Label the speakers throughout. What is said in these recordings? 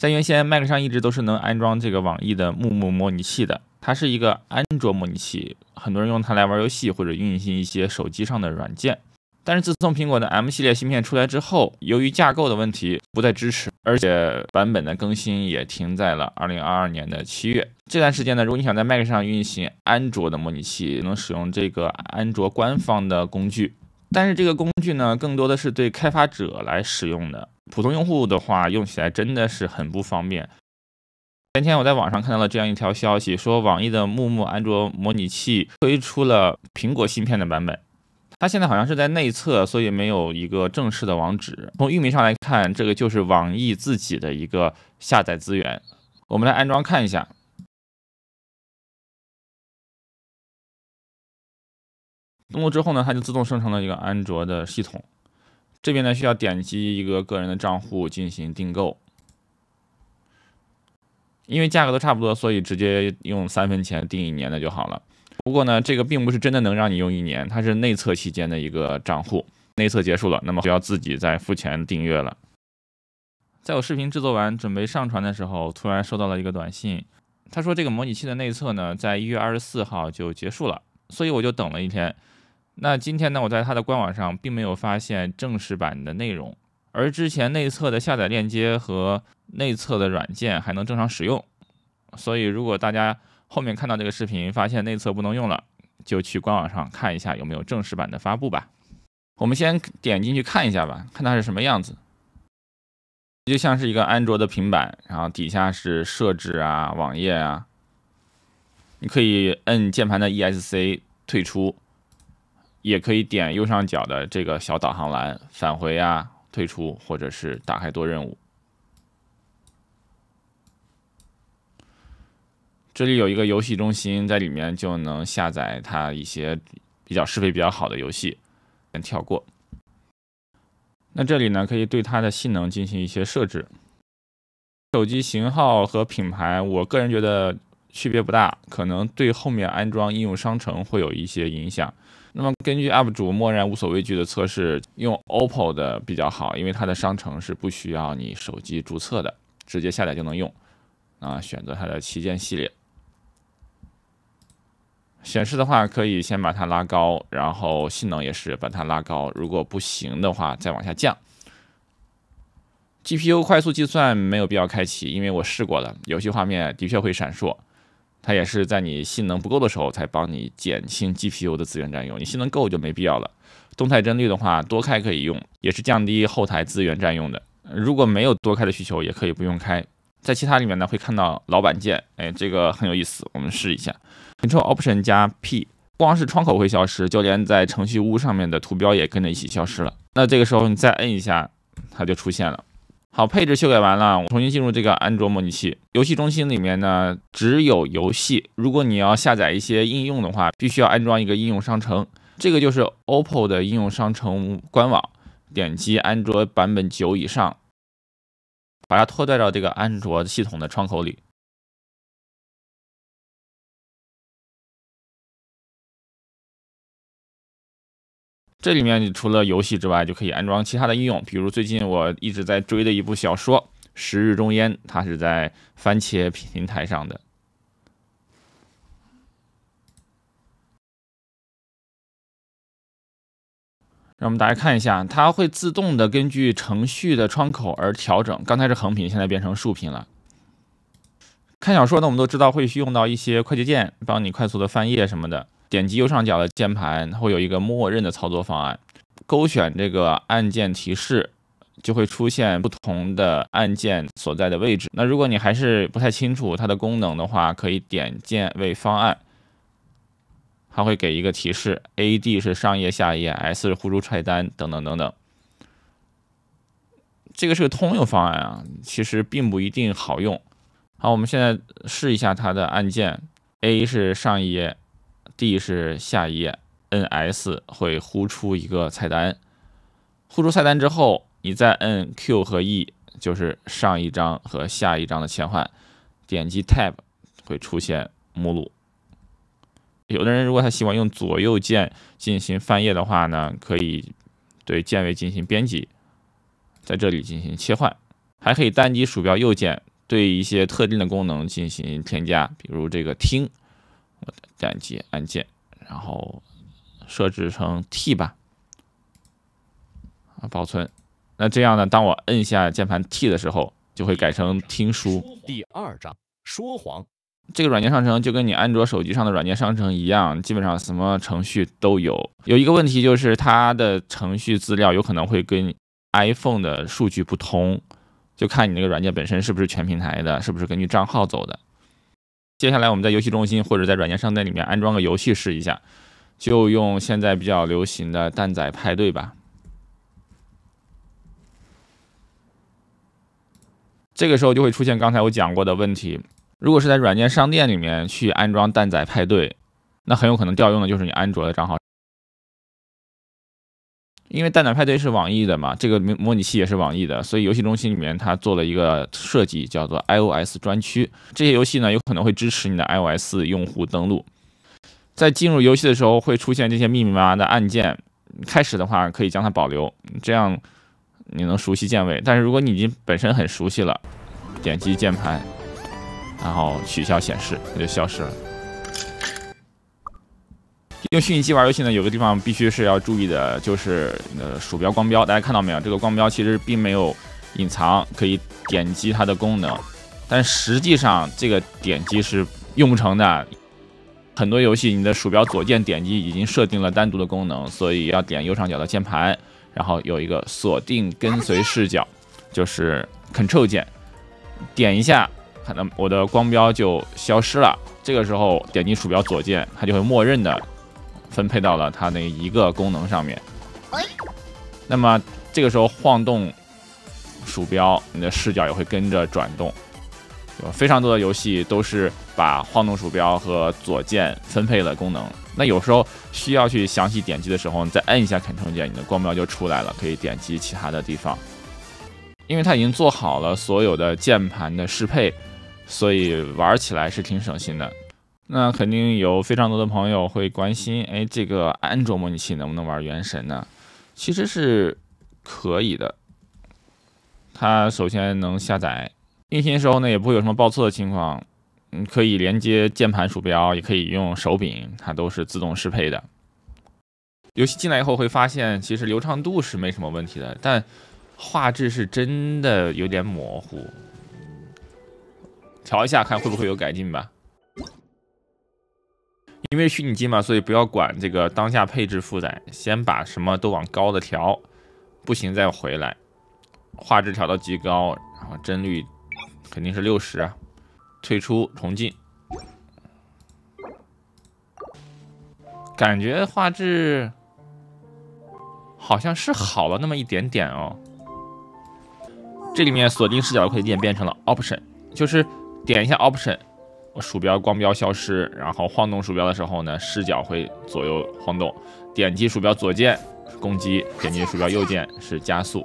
Speaker 1: 在原先 Mac 上一直都是能安装这个网易的木木模拟器的，它是一个安卓模拟器，很多人用它来玩游戏或者运行一些手机上的软件。但是自从苹果的 M 系列芯片出来之后，由于架构的问题不再支持，而且版本的更新也停在了2022年的七月。这段时间呢，如果你想在 Mac 上运行安卓的模拟器，能使用这个安卓官方的工具，但是这个工具呢，更多的是对开发者来使用的。普通用户的话，用起来真的是很不方便。前天我在网上看到了这样一条消息，说网易的木木安卓模拟器推出了苹果芯片的版本。它现在好像是在内测，所以没有一个正式的网址。从域名上来看，这个就是网易自己的一个下载资源。我们来安装看一下。登录之后呢，它就自动生成了一个安卓的系统。这边呢需要点击一个个人的账户进行订购，因为价格都差不多，所以直接用三分钱订一年的就好了。不过呢，这个并不是真的能让你用一年，它是内测期间的一个账户，内测结束了，那么就要自己再付钱订阅了。在我视频制作完准备上传的时候，突然收到了一个短信，他说这个模拟器的内测呢，在一月二十四号就结束了，所以我就等了一天。那今天呢，我在它的官网上并没有发现正式版的内容，而之前内测的下载链接和内测的软件还能正常使用，所以如果大家后面看到这个视频发现内测不能用了，就去官网上看一下有没有正式版的发布吧。我们先点进去看一下吧，看它是什么样子，就像是一个安卓的平板，然后底下是设置啊、网页啊，你可以摁键盘的 ESC 退出。也可以点右上角的这个小导航栏返回啊，退出或者是打开多任务。这里有一个游戏中心，在里面就能下载它一些比较适配比较好的游戏。先跳过。那这里呢，可以对它的性能进行一些设置。手机型号和品牌，我个人觉得。区别不大，可能对后面安装应用商城会有一些影响。那么根据 UP 主默然无所畏惧的测试，用 OPPO 的比较好，因为它的商城是不需要你手机注册的，直接下载就能用。啊，选择它的旗舰系列。显示的话，可以先把它拉高，然后性能也是把它拉高。如果不行的话，再往下降。GPU 快速计算没有必要开启，因为我试过了，游戏画面的确会闪烁。它也是在你性能不够的时候才帮你减轻 GPU 的资源占用，你性能够就没必要了。动态帧率的话，多开可以用，也是降低后台资源占用的。如果没有多开的需求，也可以不用开。在其他里面呢，会看到老板键，哎，这个很有意思，我们试一下。c Ctrl Option 加 P，光是窗口会消失，就连在程序屋上面的图标也跟着一起消失了。那这个时候你再摁一下，它就出现了。好，配置修改完了，我重新进入这个安卓模拟器。游戏中心里面呢，只有游戏。如果你要下载一些应用的话，必须要安装一个应用商城。这个就是 OPPO 的应用商城官网，点击安卓版本九以上，把它拖拽到这个安卓系统的窗口里。这里面你除了游戏之外，就可以安装其他的应用，比如最近我一直在追的一部小说《十日终焉》，它是在番茄平台上的。让我们大家看一下，它会自动的根据程序的窗口而调整，刚才是横屏，现在变成竖屏了。看小说呢，我们都知道会用到一些快捷键，帮你快速的翻页什么的。点击右上角的键盘，会有一个默认的操作方案。勾选这个按键提示，就会出现不同的按键所在的位置。那如果你还是不太清楚它的功能的话，可以点键位方案，它会给一个提示：A、D 是上页、下页，S 是呼出菜单等等等等。这个是个通用方案啊，其实并不一定好用。好，我们现在试一下它的按键：A 是上一页。D 是下一页，N S 会呼出一个菜单，呼出菜单之后，你再摁 Q 和 E，就是上一张和下一张的切换。点击 Tab 会出现目录。有的人如果他喜欢用左右键进行翻页的话呢，可以对键位进行编辑，在这里进行切换，还可以单击鼠标右键对一些特定的功能进行添加，比如这个听。我点击按键，然后设置成 T 吧，啊，保存。那这样呢，当我摁下键盘 T 的时候，就会改成听书。第二章说谎，这个软件商城就跟你安卓手机上的软件商城一样，基本上什么程序都有。有一个问题就是它的程序资料有可能会跟 iPhone 的数据不通，就看你那个软件本身是不是全平台的，是不是根据账号走的。接下来我们在游戏中心或者在软件商店里面安装个游戏试一下，就用现在比较流行的蛋仔派对吧。这个时候就会出现刚才我讲过的问题，如果是在软件商店里面去安装蛋仔派对，那很有可能调用的就是你安卓的账号。因为蛋仔派对是网易的嘛，这个模模拟器也是网易的，所以游戏中心里面它做了一个设计，叫做 iOS 专区。这些游戏呢，有可能会支持你的 iOS 用户登录。在进入游戏的时候，会出现这些密密麻麻的按键。开始的话，可以将它保留，这样你能熟悉键位。但是如果你已经本身很熟悉了，点击键盘，然后取消显示，它就消失了。用虚拟机玩游戏呢，有个地方必须是要注意的，就是呃鼠标光标，大家看到没有？这个光标其实并没有隐藏，可以点击它的功能，但实际上这个点击是用不成的。很多游戏你的鼠标左键点击已经设定了单独的功能，所以要点右上角的键盘，然后有一个锁定跟随视角，就是 Control 键，点一下，可能我的光标就消失了。这个时候点击鼠标左键，它就会默认的。分配到了它那一个功能上面，那么这个时候晃动鼠标，你的视角也会跟着转动。有非常多的游戏都是把晃动鼠标和左键分配的功能，那有时候需要去详细点击的时候，你再摁一下 Ctrl 键，你的光标就出来了，可以点击其他的地方。因为它已经做好了所有的键盘的适配，所以玩起来是挺省心的。那肯定有非常多的朋友会关心，哎，这个安卓模拟器能不能玩原神呢？其实是可以的。它首先能下载，运行时候呢也不会有什么报错的情况，可以连接键盘鼠标，也可以用手柄，它都是自动适配的。游戏进来以后会发现，其实流畅度是没什么问题的，但画质是真的有点模糊。调一下看会不会有改进吧。因为虚拟机嘛，所以不要管这个当下配置负载，先把什么都往高的调，不行再回来。画质调到极高，然后帧率肯定是六十啊。退出重进，感觉画质好像是好了那么一点点哦。这里面锁定视角的快捷键变成了 Option，就是点一下 Option。我鼠标光标消失，然后晃动鼠标的时候呢，视角会左右晃动。点击鼠标左键攻击，点击鼠标右键是加速。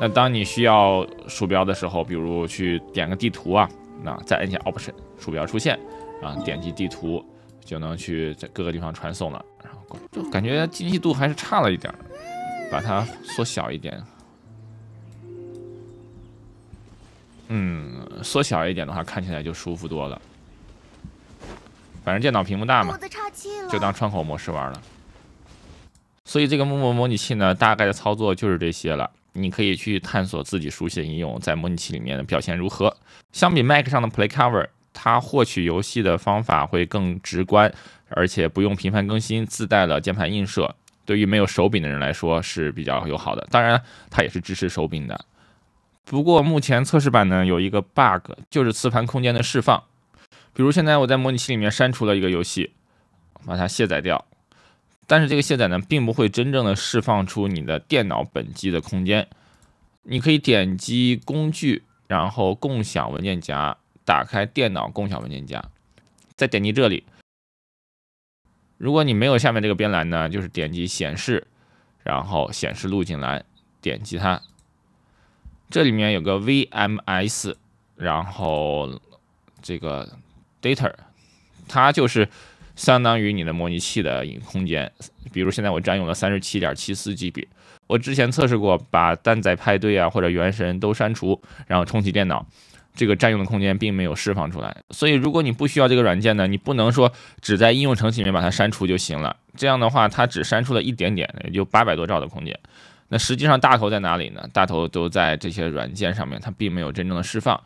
Speaker 1: 那当你需要鼠标的时候，比如去点个地图啊，那再按一下 Option，鼠标出现啊，点击地图就能去在各个地方传送了。然后就感觉精细度还是差了一点，把它缩小一点。嗯，缩小一点的话，看起来就舒服多了。反正电脑屏幕大嘛，就当窗口模式玩了。所以这个木木模拟器呢，大概的操作就是这些了。你可以去探索自己熟悉的应用在模拟器里面的表现如何。相比 Mac 上的 Play Cover，它获取游戏的方法会更直观，而且不用频繁更新，自带了键盘映射，对于没有手柄的人来说是比较友好的。当然，它也是支持手柄的。不过目前测试版呢，有一个 bug，就是磁盘空间的释放。比如现在我在模拟器里面删除了一个游戏，把它卸载掉，但是这个卸载呢，并不会真正的释放出你的电脑本机的空间。你可以点击工具，然后共享文件夹，打开电脑共享文件夹，再点击这里。如果你没有下面这个边栏呢，就是点击显示，然后显示路径栏，点击它，这里面有个 VMS，然后这个。Data，它就是相当于你的模拟器的影空间。比如现在我占用了三十七点七四 GB。我之前测试过，把蛋仔派对啊或者原神都删除，然后重启电脑，这个占用的空间并没有释放出来。所以如果你不需要这个软件呢，你不能说只在应用程序里面把它删除就行了。这样的话，它只删除了一点点，也就八百多兆的空间。那实际上大头在哪里呢？大头都在这些软件上面，它并没有真正的释放。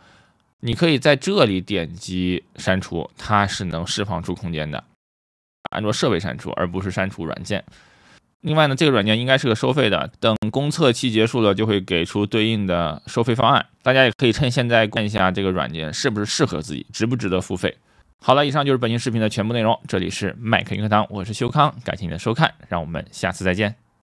Speaker 1: 你可以在这里点击删除，它是能释放出空间的。安卓设备删除，而不是删除软件。另外呢，这个软件应该是个收费的，等公测期结束了就会给出对应的收费方案。大家也可以趁现在看一下这个软件是不是适合自己，值不值得付费。好了，以上就是本期视频的全部内容。这里是麦克云课堂，我是修康，感谢你的收看，让我们下次再见。